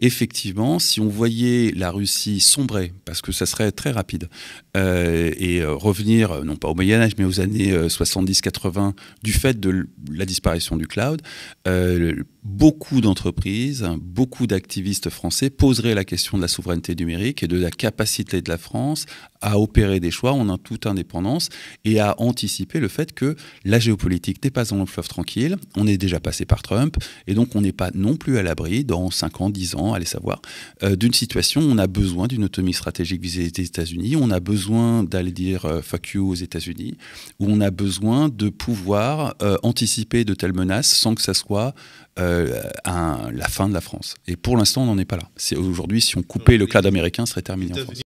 effectivement, si on voyait la Russie sombrer, parce que ça serait très rapide, euh, et euh, revenir, euh, non pas au Moyen Âge, mais aux années 70-80, du fait de la disparition du cloud, beaucoup d'entreprises, hein, beaucoup d'activistes français poseraient la question de la souveraineté numérique et de la capacité de la France à opérer des choix en toute indépendance et à anticiper le fait que la géopolitique n'est pas dans le fleuve tranquille, on est déjà passé par Trump, et donc on n'est pas non plus à l'abri dans 5 ans, 10 ans, allez savoir, euh, d'une situation on a besoin d'une autonomie stratégique vis-à-vis des États-Unis, on a besoin d'aller dire euh, facu aux États-Unis, où on a besoin de pouvoir euh, anticiper de telles menaces sans que ça soit un, la fin de la France. Et pour l'instant, on n'en est pas là. C'est aujourd'hui, si on coupait le clade américain, ce serait terminé en France.